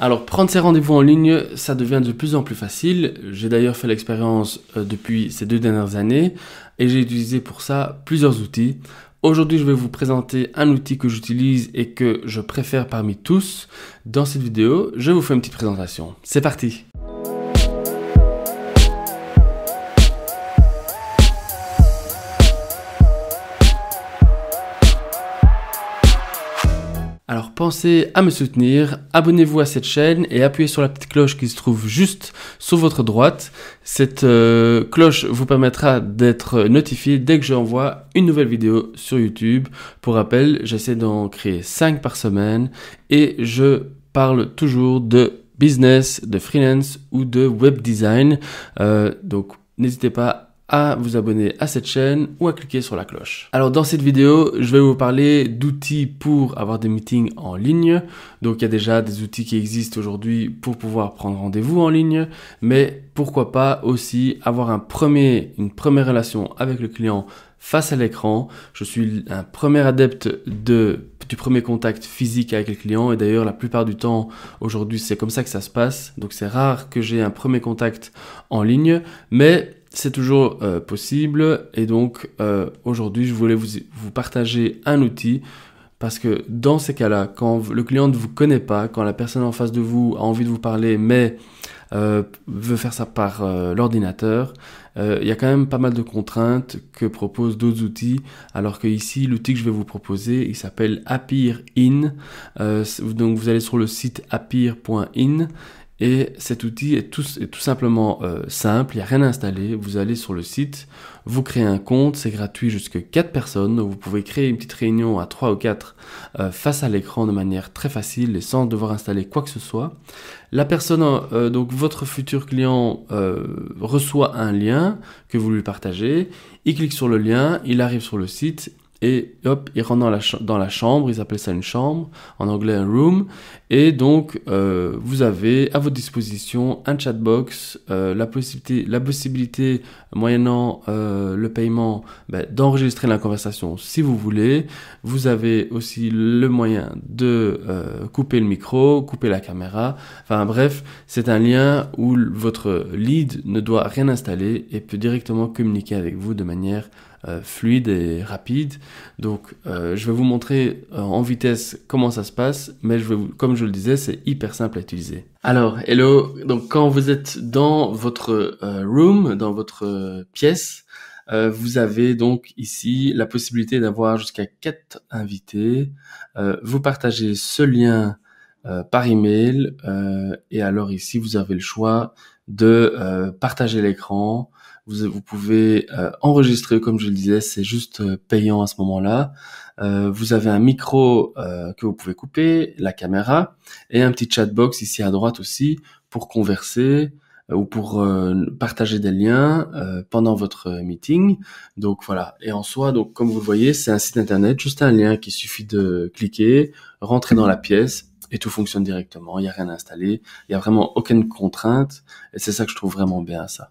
Alors prendre ces rendez-vous en ligne, ça devient de plus en plus facile. J'ai d'ailleurs fait l'expérience euh, depuis ces deux dernières années et j'ai utilisé pour ça plusieurs outils. Aujourd'hui, je vais vous présenter un outil que j'utilise et que je préfère parmi tous. Dans cette vidéo, je vous fais une petite présentation. C'est parti Alors pensez à me soutenir, abonnez-vous à cette chaîne et appuyez sur la petite cloche qui se trouve juste sur votre droite. Cette euh, cloche vous permettra d'être notifié dès que j'envoie une nouvelle vidéo sur YouTube. Pour rappel, j'essaie d'en créer 5 par semaine et je parle toujours de business, de freelance ou de web design. Euh, donc n'hésitez pas à à vous abonner à cette chaîne ou à cliquer sur la cloche. Alors dans cette vidéo, je vais vous parler d'outils pour avoir des meetings en ligne. Donc il y a déjà des outils qui existent aujourd'hui pour pouvoir prendre rendez-vous en ligne, mais pourquoi pas aussi avoir un premier, une première relation avec le client face à l'écran. Je suis un premier adepte de, du premier contact physique avec le client et d'ailleurs la plupart du temps aujourd'hui c'est comme ça que ça se passe. Donc c'est rare que j'ai un premier contact en ligne, mais c'est toujours euh, possible. Et donc euh, aujourd'hui, je voulais vous, partager un outil. Parce que dans ces cas-là, quand le client ne vous connaît pas, quand la personne en face de vous a envie de vous parler, mais euh, veut faire ça par l'ordinateur, il y a quand même pas mal de contraintes que proposent d'autres outils. Alors que ici, l'outil que je vais vous proposer, il s'appelle Appear In. donc vous allez sur le site appear.in et cet outil est tout, tout simplement euh, simple, il n'y a rien à installer. Vous allez sur le site, vous créez un compte, c'est gratuit jusqu'à 4 personnes. Vous pouvez créer une petite réunion à 3 ou 4 euh, face à l'écran de manière très facile et sans devoir installer quoi que ce soit. La personne, euh, donc votre futur client reçoit un lien que vous lui partagez, il clique sur le lien, il arrive sur le site et hop, ils rentrent dans la, chambre, ils appellent ça une chambre, en anglais un room. Et donc, euh, vous avez à votre disposition un chatbox, euh, la, possibilité, la possibilité, moyennant euh, le paiement, ben, d'enregistrer la conversation si vous voulez. Vous avez aussi le moyen de euh, couper le micro, couper la caméra. Enfin bref, c'est un lien où votre lead ne doit rien installer et peut directement communiquer avec vous de manière euh, fluide et rapide. Donc euh, je vais vous montrer euh, en vitesse comment ça se passe, mais je vais vous, comme je le disais, c'est hyper simple à utiliser. Alors, hello, donc quand vous êtes dans votre euh, room, dans votre pièce, vous avez donc ici la possibilité d'avoir jusqu'à 4 invités. vous partagez ce lien par email et alors ici vous avez le choix de euh, partager l'écran. Vous, pouvez euh, enregistrer, comme je le disais, c'est juste euh, payant à ce moment-là. vous avez un micro que vous pouvez couper, la caméra et un petit chatbox ici à droite aussi pour converser ou pour partager des liens pendant votre meeting. Donc voilà. Et en soi, donc comme vous le voyez, c'est un site internet, juste un lien qui suffit de cliquer, rentrer dans la pièce et tout fonctionne directement, il n'y a rien à installer, il n'y a vraiment aucune contrainte, et c'est ça que je trouve vraiment bien à ça.